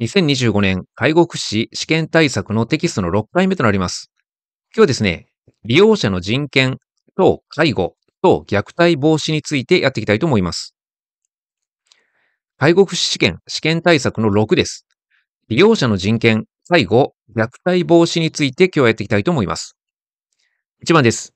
2025年介護福祉試験対策のテキストの6回目となります。今日はですね、利用者の人権と介護と虐待防止についてやっていきたいと思います。介護福祉試験、試験対策の6です。利用者の人権、介護、虐待防止について今日はやっていきたいと思います。1番です。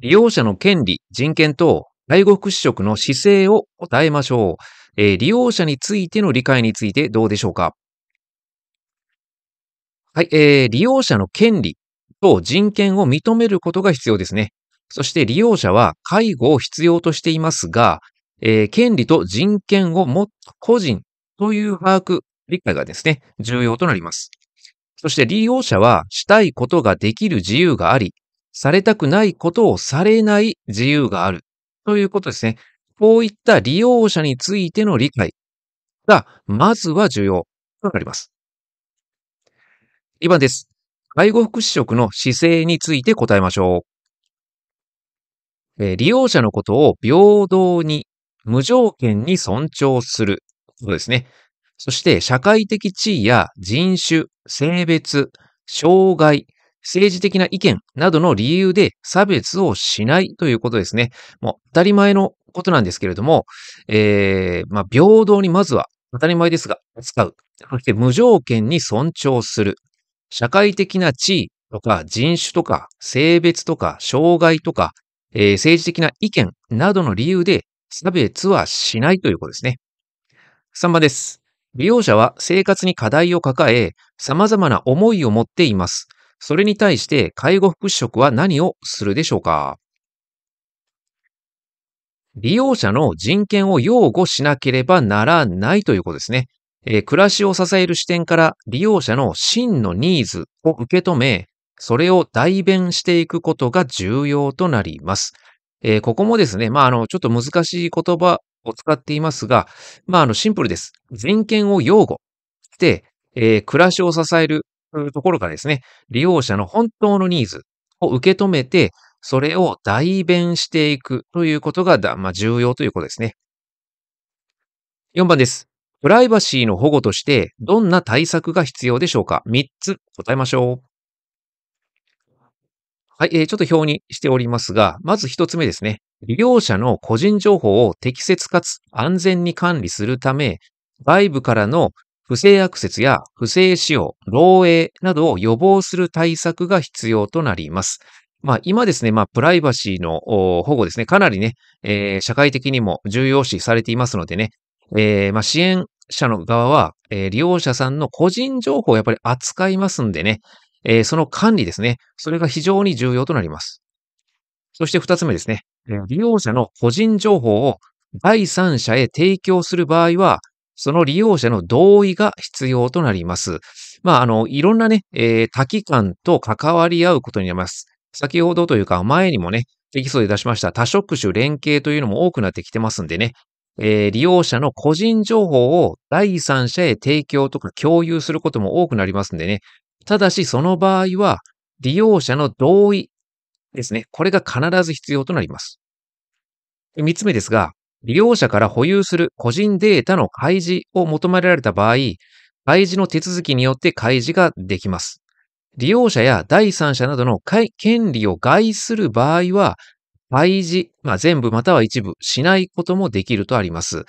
利用者の権利、人権と介護福祉職の姿勢を答えましょう、えー、利用者についての理解についてどうでしょうかはい、えー、利用者の権利と人権を認めることが必要ですね。そして利用者は介護を必要としていますが、えー、権利と人権を持っ個人という把握、理解がですね、重要となります。そして利用者はしたいことができる自由があり、されたくないことをされない自由があるということですね。こういった利用者についての理解が、まずは重要となります。2番です。介護福祉職の姿勢について答えましょう。えー、利用者のことを平等に、無条件に尊重することですね。そして社会的地位や人種、性別、障害、政治的な意見などの理由で差別をしないということですね。もう当たり前のことなんですけれども、えー、まあ、平等にまずは当たり前ですが扱う。そして無条件に尊重する。社会的な地位とか人種とか性別とか障害とか、えー、政治的な意見などの理由で差別はしないということですね。3番です。利用者は生活に課題を抱え、様々な思いを持っています。それに対して介護福祉職は何をするでしょうか利用者の人権を擁護しなければならないということですね。えー、暮らしを支える視点から利用者の真のニーズを受け止め、それを代弁していくことが重要となります。えー、ここもですね、まあ、あの、ちょっと難しい言葉を使っていますが、まあ、あの、シンプルです。全権を擁護して、えー、暮らしを支えるところからですね、利用者の本当のニーズを受け止めて、それを代弁していくということがだ、まあ、重要ということですね。4番です。プライバシーの保護として、どんな対策が必要でしょうか ?3 つ答えましょう。はい、えー、ちょっと表にしておりますが、まず1つ目ですね。利用者の個人情報を適切かつ安全に管理するため、外部からの不正アクセスや不正使用、漏洩などを予防する対策が必要となります。まあ今ですね、まあプライバシーの保護ですね、かなりね、えー、社会的にも重要視されていますのでね、えー、まあ支援者の側は、えー、利用者さんの個人情報をやっぱり扱いますんでね、えー、その管理ですね。それが非常に重要となります。そして二つ目ですね。利用者の個人情報を第三者へ提供する場合は、その利用者の同意が必要となります。まあ、あの、いろんなね、えー、多機関と関わり合うことになります。先ほどというか、前にもね、テキストで出しました多職種連携というのも多くなってきてますんでね、えー、利用者の個人情報を第三者へ提供とか共有することも多くなりますんでね。ただし、その場合は、利用者の同意ですね。これが必ず必要となります。三つ目ですが、利用者から保有する個人データの開示を求められた場合、開示の手続きによって開示ができます。利用者や第三者などの権利を害する場合は、開示、まあ、全部または一部しないこともできるとあります。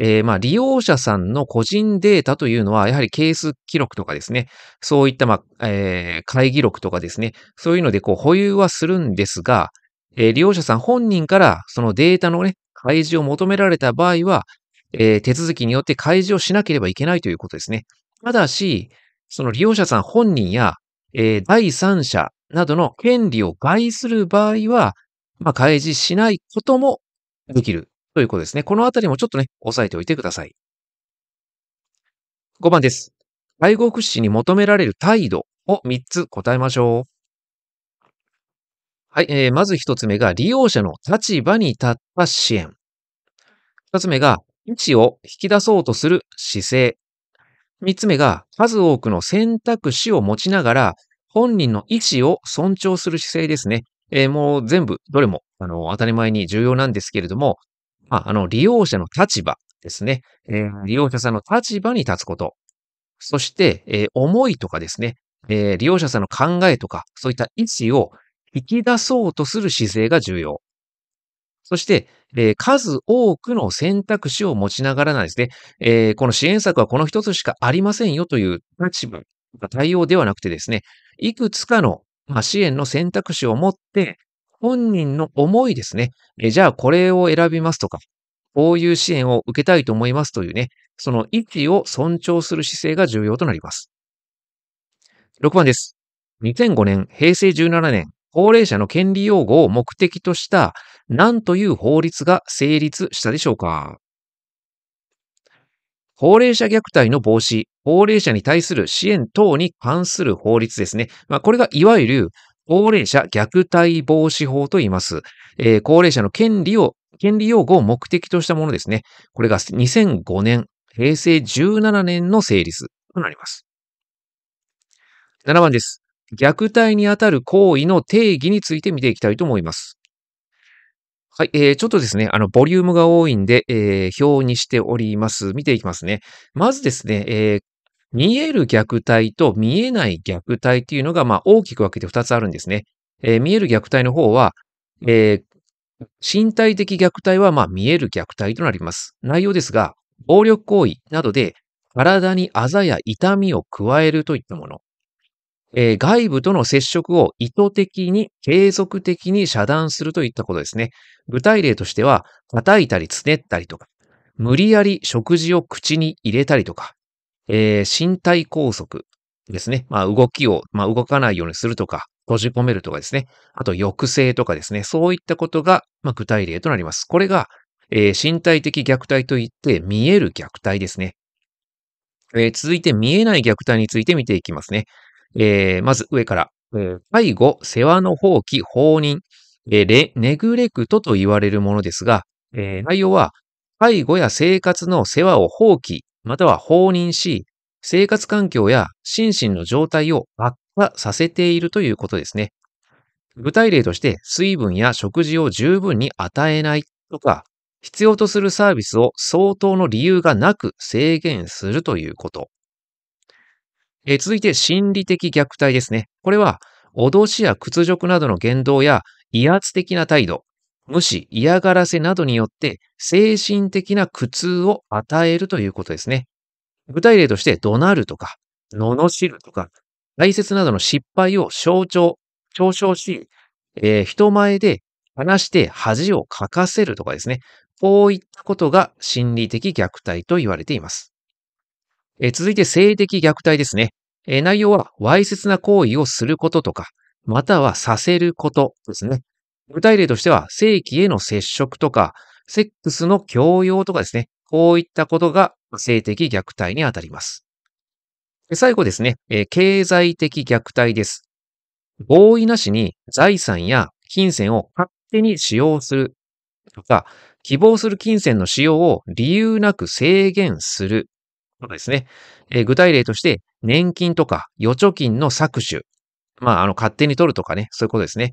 えー、まあ利用者さんの個人データというのは、やはりケース記録とかですね、そういったまあ、え会議録とかですね、そういうのでこう保有はするんですが、えー、利用者さん本人からそのデータのね、開示を求められた場合は、えー、手続きによって開示をしなければいけないということですね。ただし、その利用者さん本人や、えー、第三者などの権利を害する場合は、まあ、開示しないこともできるということですね。このあたりもちょっとね、押さえておいてください。5番です。介護福祉に求められる態度を3つ答えましょう。はい、えー、まず1つ目が利用者の立場に立った支援。2つ目が位置を引き出そうとする姿勢。3つ目が数多くの選択肢を持ちながら本人の意思を尊重する姿勢ですね。えー、もう全部、どれも、あの、当たり前に重要なんですけれども、まあ、あの、利用者の立場ですね、えー、利用者さんの立場に立つこと。そして、えー、思いとかですね、えー、利用者さんの考えとか、そういった意思を引き出そうとする姿勢が重要。そして、えー、数多くの選択肢を持ちながらなんですね、えー、この支援策はこの一つしかありませんよという立場、対応ではなくてですね、いくつかのまあ、支援の選択肢を持って、本人の思いですね。えじゃあこれを選びますとか、こういう支援を受けたいと思いますというね、その意思を尊重する姿勢が重要となります。6番です。2005年、平成17年、高齢者の権利擁護を目的とした何という法律が成立したでしょうか高齢者虐待の防止、高齢者に対する支援等に関する法律ですね。まあ、これがいわゆる高齢者虐待防止法と言います。えー、高齢者の権利を、権利擁護を目的としたものですね。これが2005年、平成17年の成立となります。7番です。虐待にあたる行為の定義について見ていきたいと思います。はい、えー、ちょっとですね、あの、ボリュームが多いんで、えー、表にしております。見ていきますね。まずですね、えー、見える虐待と見えない虐待っていうのが、まあ、大きく分けて2つあるんですね。えー、見える虐待の方は、えー、身体的虐待は、まあ、見える虐待となります。内容ですが、暴力行為などで体にあざや痛みを加えるといったもの。えー、外部との接触を意図的に継続的に遮断するといったことですね。具体例としては、叩いたりつねったりとか、無理やり食事を口に入れたりとか、えー、身体拘束ですね。まあ、動きを、まあ、動かないようにするとか、閉じ込めるとかですね。あと、抑制とかですね。そういったことが、まあ、具体例となります。これが、えー、身体的虐待といって、見える虐待ですね。えー、続いて、見えない虐待について見ていきますね。えー、まず上から、えー、介護、世話の放棄、放任、えー、レ、ネグレクトと言われるものですが、えー、内容は、介護や生活の世話を放棄、または放任し、生活環境や心身の状態を悪化させているということですね。具体例として、水分や食事を十分に与えないとか、必要とするサービスを相当の理由がなく制限するということ。えー、続いて心理的虐待ですね。これは、脅しや屈辱などの言動や威圧的な態度、無視、嫌がらせなどによって精神的な苦痛を与えるということですね。具体例として怒鳴るとか、罵るとか、内説などの失敗を象徴、嘲笑し、えー、人前で話して恥をかかせるとかですね。こういったことが心理的虐待と言われています。え続いて性的虐待ですね。え内容は、わいせつな行為をすることとか、またはさせることですね。具体例としては、性器への接触とか、セックスの強要とかですね。こういったことが性的虐待にあたります。最後ですね、え経済的虐待です。合意なしに財産や金銭を勝手に使用するとか、希望する金銭の使用を理由なく制限することですね。えー、具体例として、年金とか預貯金の搾取。まあ、あの、勝手に取るとかね、そういうことですね。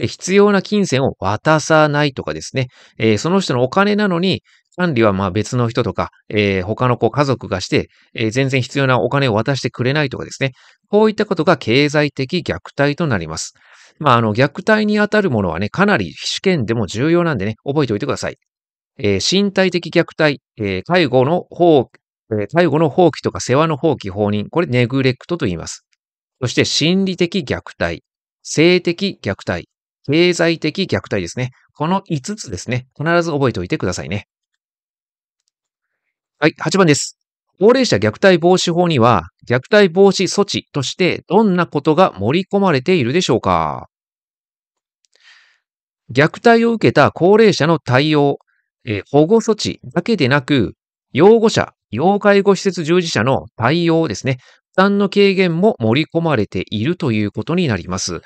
必要な金銭を渡さないとかですね、えー、その人のお金なのに、管理はまあ別の人とか、えー、他の子家族がして、えー、全然必要なお金を渡してくれないとかですね、こういったことが経済的虐待となります。まあ、あの、虐待にあたるものはね、かなり試験でも重要なんでね、覚えておいてください。え身体的虐待、え介護の方え後の放棄とか世話の放棄、放任、これネグレクトと言います。そして心理的虐待、性的虐待、経済的虐待ですね。この5つですね。必ず覚えておいてくださいね。はい、8番です。高齢者虐待防止法には、虐待防止措置としてどんなことが盛り込まれているでしょうか虐待を受けた高齢者の対応、え保護措置だけでなく、擁護者、要介護施設従事者の対応ですね。負担の軽減も盛り込まれているということになります。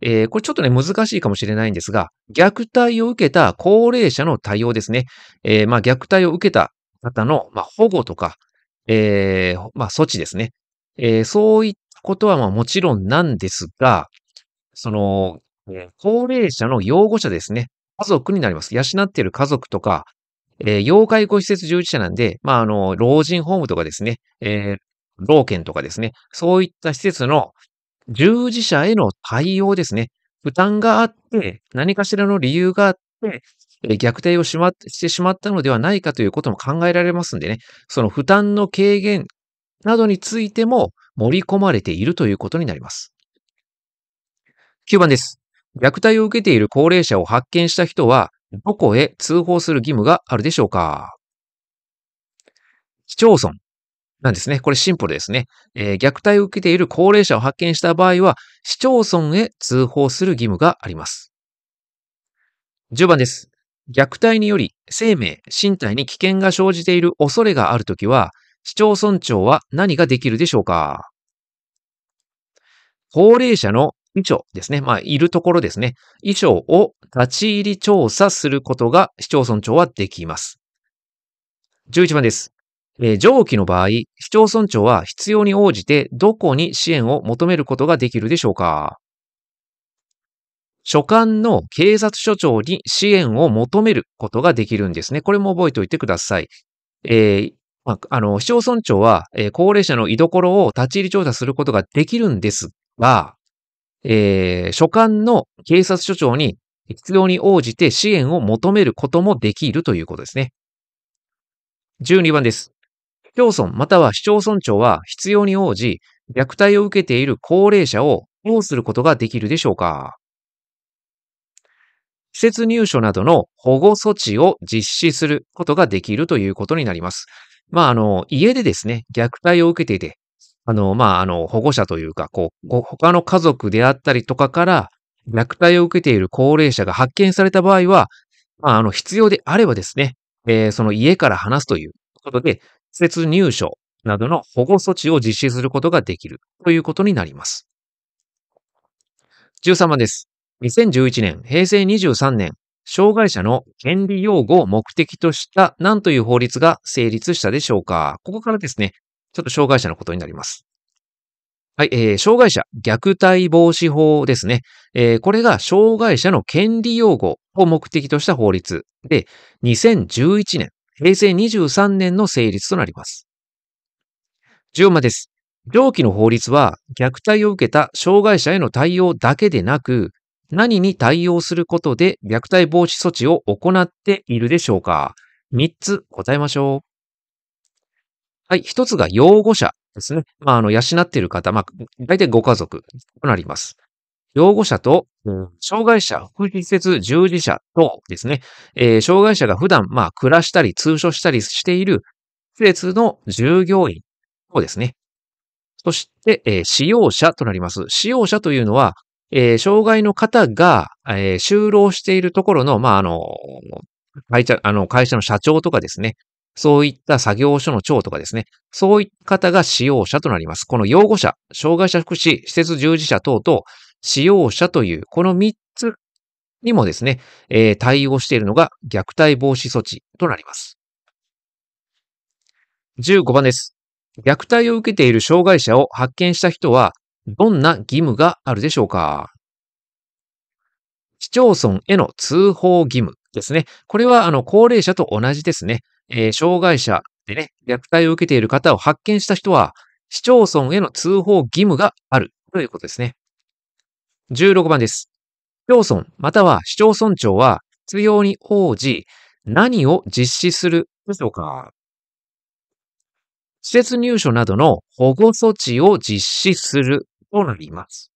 えー、これちょっとね、難しいかもしれないんですが、虐待を受けた高齢者の対応ですね。えー、まあ、虐待を受けた方の、まあ、保護とか、えー、まあ、措置ですね。えそういったことは、まあ、もちろんなんですが、その、高齢者の養護者ですね。家族になります。養っている家族とか、えー、要介護施設従事者なんで、まあ、あの、老人ホームとかですね、えー、老犬とかですね、そういった施設の従事者への対応ですね、負担があって、何かしらの理由があって、虐待をしましてしまったのではないかということも考えられますんでね、その負担の軽減などについても盛り込まれているということになります。9番です。虐待を受けている高齢者を発見した人は、どこへ通報する義務があるでしょうか市町村なんですね。これシンプルですね、えー、虐待を受けている高齢者を発見した場合は、市町村へ通報する義務があります。10番です。虐待により生命、身体に危険が生じている恐れがあるときは、市町村長は何ができるでしょうか高齢者の以上ですね。まあ、いるところですね。以上を立ち入り調査することが市町村長はできます。11番です。えー、上記の場合、市町村長は必要に応じてどこに支援を求めることができるでしょうか所管の警察署長に支援を求めることができるんですね。これも覚えておいてください。えーまあ、あの、市町村長は、えー、高齢者の居所を立ち入り調査することができるんですが、えー、所管の警察署長に必要に応じて支援を求めることもできるということですね。12番です。市町村または市町村長は必要に応じ、虐待を受けている高齢者をどうすることができるでしょうか施設入所などの保護措置を実施することができるということになります。まあ、あの、家でですね、虐待を受けていて、あの、まあ、あの、保護者というか、こう、他の家族であったりとかから、虐待を受けている高齢者が発見された場合は、まあ、あの、必要であればですね、えー、その家から話すということで、施設入所などの保護措置を実施することができるということになります。13番です。2011年、平成23年、障害者の権利擁護を目的とした何という法律が成立したでしょうかここからですね、ちょっと障害者のことになります。はい、えー、障害者虐待防止法ですね。えー、これが障害者の権利擁護を目的とした法律で、2011年、平成23年の成立となります。14番です。上記の法律は、虐待を受けた障害者への対応だけでなく、何に対応することで虐待防止措置を行っているでしょうか ?3 つ答えましょう。はい、一つが養護者ですね。まあ、あの、養っている方、まあ、大体ご家族となります。養護者と、障害者、福祉施設従事者とですね、えー、障害者が普段、まあ、暮らしたり、通所したりしている施設の従業員とですね。そして、えー、使用者となります。使用者というのは、えー、障害の方が、えー、就労しているところの、まあ、あの、会社、あの、会社の社長とかですね、そういった作業所の長とかですね、そういった方が使用者となります。この擁護者、障害者福祉、施設従事者等と使用者という、この3つにもですね、えー、対応しているのが虐待防止措置となります。15番です。虐待を受けている障害者を発見した人は、どんな義務があるでしょうか市町村への通報義務ですね。これは、あの、高齢者と同じですね。えー、障害者でね、虐待を受けている方を発見した人は、市町村への通報義務があるということですね。16番です。市町村または市町村長は必要に応じ何を実施するでしょうか施設入所などの保護措置を実施するとなります。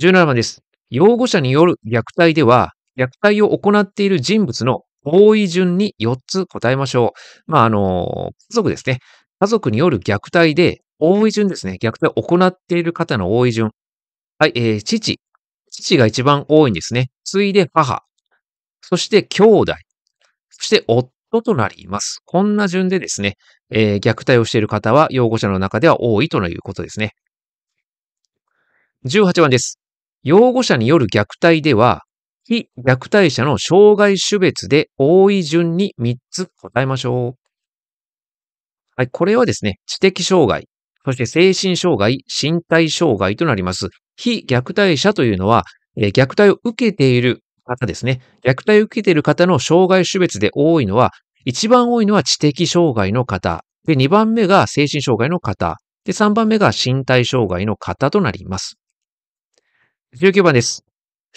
17番です。擁護者による虐待では、虐待を行っている人物の多い順に4つ答えましょう。まあ、あの、家族ですね。家族による虐待で、多い順ですね。虐待を行っている方の多い順。はい、えー、父。父が一番多いんですね。次いで母。そして兄弟。そして夫となります。こんな順でですね、えー、虐待をしている方は擁護者の中では多いということですね。18番です。擁護者による虐待では、非虐待者の障害種別で多い順に3つ答えましょう。はい、これはですね、知的障害、そして精神障害、身体障害となります。非虐待者というのは、えー、虐待を受けている方ですね。虐待を受けている方の障害種別で多いのは、一番多いのは知的障害の方。で、2番目が精神障害の方。で、3番目が身体障害の方となります。19番です。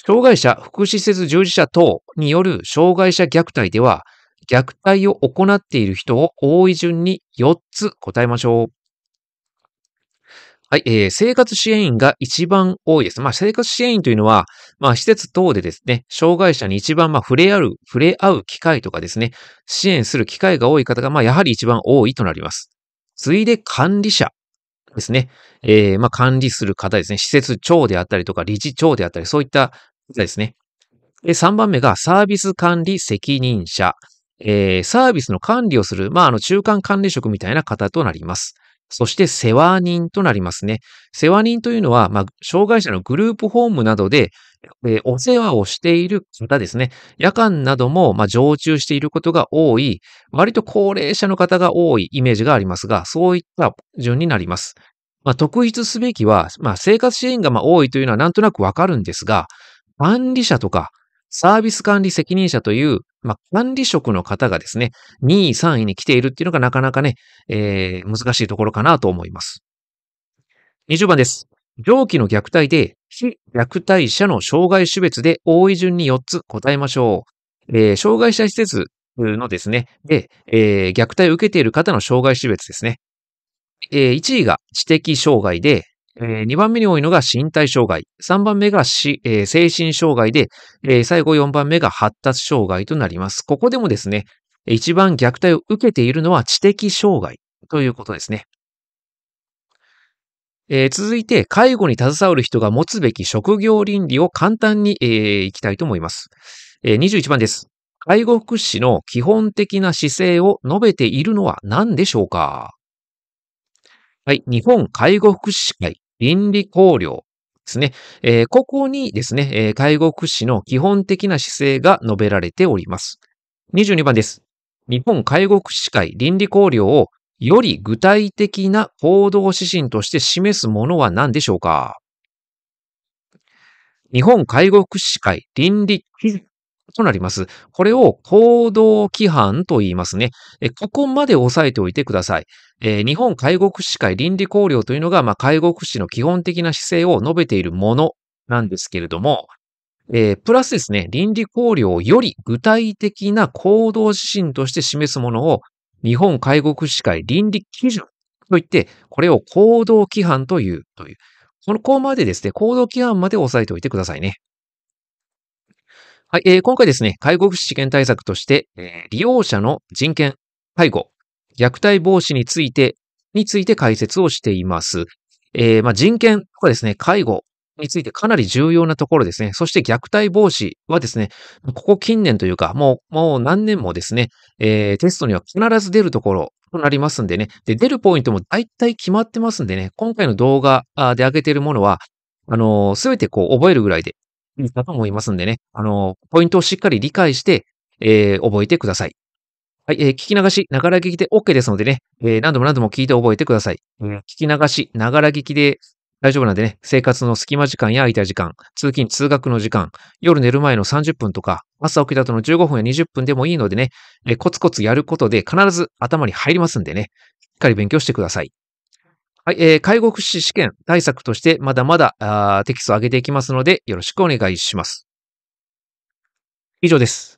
障害者福祉施設従事者等による障害者虐待では、虐待を行っている人を多い順に4つ答えましょう。はい、えー、生活支援員が一番多いです。まあ、生活支援員というのは、まあ、施設等でですね、障害者に一番、まあ、触れ合う、触れ合う機会とかですね、支援する機会が多い方が、まあ、やはり一番多いとなります。次いで管理者。ですね、えー、まあ、管理する方ですね、施設長であったりとか、理事長であったり、そういった方ですね。で3番目がサービス管理責任者。えー、サービスの管理をする、まあ、あの、中間管理職みたいな方となります。そして世話人となりますね。世話人というのは、まあ、障害者のグループホームなどで、えー、お世話をしている方ですね。夜間なども、まあ、常駐していることが多い、割と高齢者の方が多いイメージがありますが、そういった順になります。まあ、特筆すべきは、まあ、生活支援がま多いというのはなんとなくわかるんですが、管理者とかサービス管理責任者という、まあ、管理職の方がですね、2位、3位に来ているっていうのがなかなかね、えー、難しいところかなと思います。20番です。上記の虐待で、非虐待者の障害種別で多い順に4つ答えましょう。えー、障害者施設のですね、で、えー、虐待を受けている方の障害種別ですね。えー、1位が知的障害で、え2番目に多いのが身体障害、3番目がし、えー、精神障害で、えー、最後4番目が発達障害となります。ここでもですね、一番虐待を受けているのは知的障害ということですね。えー、続いて、介護に携わる人が持つべき職業倫理を簡単に、えー、いきたいと思います。えー、21番です。介護福祉士の基本的な姿勢を述べているのは何でしょうかはい。日本介護福祉士会倫理考慮ですね。えー、ここにですね、えー、介護福祉の基本的な姿勢が述べられております。22番です。日本介護福祉会倫理考慮をより具体的な行動指針として示すものは何でしょうか日本介護福祉会倫理となります。これを行動規範と言いますね。ここまで押さえておいてください。えー、日本介護福祉会倫理考慮というのが、まあ、介護福祉の基本的な姿勢を述べているものなんですけれども、えー、プラスですね、倫理考慮をより具体的な行動指針として示すものを、日本介護福祉会倫理基準といって、これを行動規範という、という。このこまでですね、行動規範まで押さえておいてくださいね。はい、えー、今回ですね、介護福祉試験対策として、えー、利用者の人権、介護、虐待防止について、について解説をしています。えー、まあ、人権とかですね、介護についてかなり重要なところですね。そして虐待防止はですね、ここ近年というか、もう、もう何年もですね、えー、テストには必ず出るところとなりますんでね。で、出るポイントも大体決まってますんでね、今回の動画で上げているものは、あのす、べてこう覚えるぐらいでだと思いますんでね、あの、ポイントをしっかり理解して、えー、覚えてください。はい、えー、聞き流し、ながら聞きで OK ですのでね、えー、何度も何度も聞いて覚えてください。聞き流し、ながら聞きで大丈夫なんでね、生活の隙間時間や空いた時間、通勤通学の時間、夜寝る前の30分とか、朝起きた後の15分や20分でもいいのでね、えー、コツコツやることで必ず頭に入りますんでね、しっかり勉強してください。はい、えー、介護福祉試験対策としてまだまだあテキストを上げていきますので、よろしくお願いします。以上です。